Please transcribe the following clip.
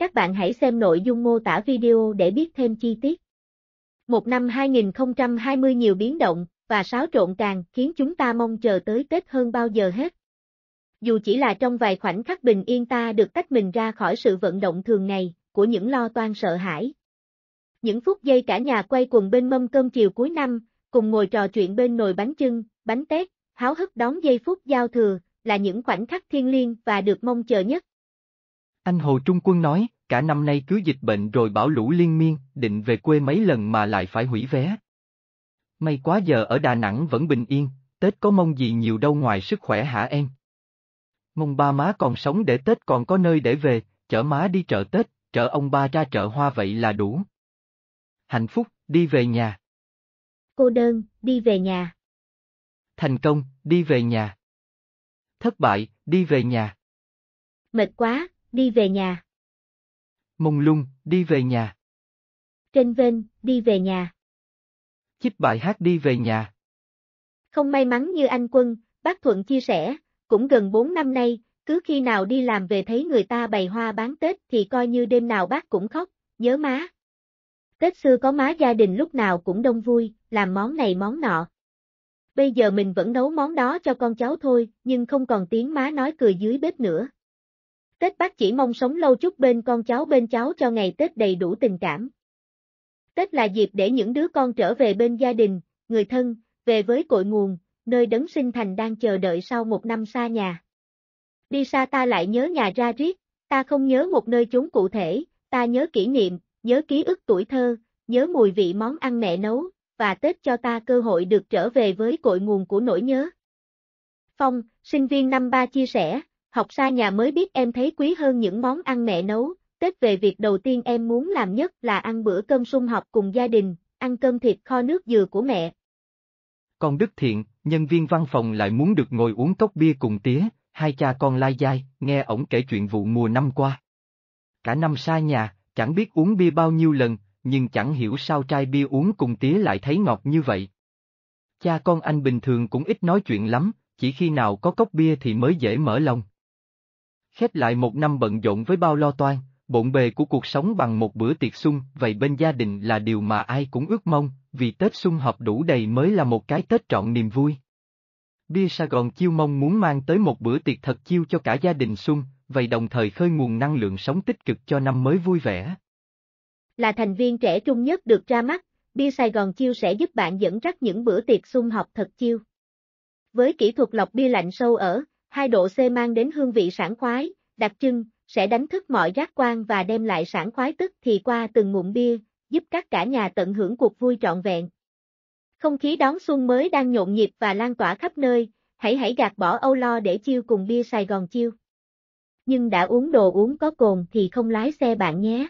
Các bạn hãy xem nội dung mô tả video để biết thêm chi tiết. Một năm 2020 nhiều biến động và xáo trộn càng khiến chúng ta mong chờ tới Tết hơn bao giờ hết. Dù chỉ là trong vài khoảnh khắc bình yên ta được tách mình ra khỏi sự vận động thường ngày của những lo toan sợ hãi. Những phút giây cả nhà quay quần bên mâm cơm chiều cuối năm, cùng ngồi trò chuyện bên nồi bánh chưng, bánh tét, háo hức đón giây phút giao thừa, là những khoảnh khắc thiêng liêng và được mong chờ nhất. Anh Hồ Trung Quân nói, cả năm nay cứ dịch bệnh rồi bão lũ liên miên, định về quê mấy lần mà lại phải hủy vé. May quá giờ ở Đà Nẵng vẫn bình yên, Tết có mong gì nhiều đâu ngoài sức khỏe hả em? Mong ba má còn sống để Tết còn có nơi để về, chở má đi chợ Tết, chở ông ba ra chợ hoa vậy là đủ. Hạnh phúc, đi về nhà. Cô đơn, đi về nhà. Thành công, đi về nhà. Thất bại, đi về nhà. Mệt quá, đi về nhà. mùng lung, đi về nhà. Trên vên đi về nhà. Chích bài hát đi về nhà. Không may mắn như anh Quân, bác Thuận chia sẻ, cũng gần 4 năm nay, cứ khi nào đi làm về thấy người ta bày hoa bán Tết thì coi như đêm nào bác cũng khóc, nhớ má. Tết xưa có má gia đình lúc nào cũng đông vui, làm món này món nọ. Bây giờ mình vẫn nấu món đó cho con cháu thôi, nhưng không còn tiếng má nói cười dưới bếp nữa. Tết bác chỉ mong sống lâu chút bên con cháu bên cháu cho ngày Tết đầy đủ tình cảm. Tết là dịp để những đứa con trở về bên gia đình, người thân, về với cội nguồn, nơi đấng sinh thành đang chờ đợi sau một năm xa nhà. Đi xa ta lại nhớ nhà ra riết, ta không nhớ một nơi chúng cụ thể, ta nhớ kỷ niệm, nhớ ký ức tuổi thơ, nhớ mùi vị món ăn mẹ nấu, và Tết cho ta cơ hội được trở về với cội nguồn của nỗi nhớ. Phong, sinh viên năm ba chia sẻ, Học xa nhà mới biết em thấy quý hơn những món ăn mẹ nấu, Tết về việc đầu tiên em muốn làm nhất là ăn bữa cơm sum họp cùng gia đình, ăn cơm thịt kho nước dừa của mẹ. Còn Đức Thiện, nhân viên văn phòng lại muốn được ngồi uống cốc bia cùng tía, hai cha con lai dai, nghe ổng kể chuyện vụ mùa năm qua. Cả năm xa nhà, chẳng biết uống bia bao nhiêu lần, nhưng chẳng hiểu sao trai bia uống cùng tía lại thấy ngọt như vậy. Cha con anh bình thường cũng ít nói chuyện lắm, chỉ khi nào có cốc bia thì mới dễ mở lòng khép lại một năm bận rộn với bao lo toan, bộn bề của cuộc sống bằng một bữa tiệc sung, vậy bên gia đình là điều mà ai cũng ước mong, vì Tết sung hợp đủ đầy mới là một cái Tết trọn niềm vui. Bia Sài Gòn Chiêu mong muốn mang tới một bữa tiệc thật chiêu cho cả gia đình sung, vậy đồng thời khơi nguồn năng lượng sống tích cực cho năm mới vui vẻ. Là thành viên trẻ trung nhất được ra mắt, Bia Sài Gòn Chiêu sẽ giúp bạn dẫn dắt những bữa tiệc sung họp thật chiêu. Với kỹ thuật lọc bia lạnh sâu ở, Hai độ C mang đến hương vị sảng khoái, đặc trưng, sẽ đánh thức mọi giác quan và đem lại sảng khoái tức thì qua từng ngụm bia, giúp các cả nhà tận hưởng cuộc vui trọn vẹn. Không khí đón xuân mới đang nhộn nhịp và lan tỏa khắp nơi, hãy hãy gạt bỏ âu lo để chiêu cùng bia Sài Gòn chiêu. Nhưng đã uống đồ uống có cồn thì không lái xe bạn nhé.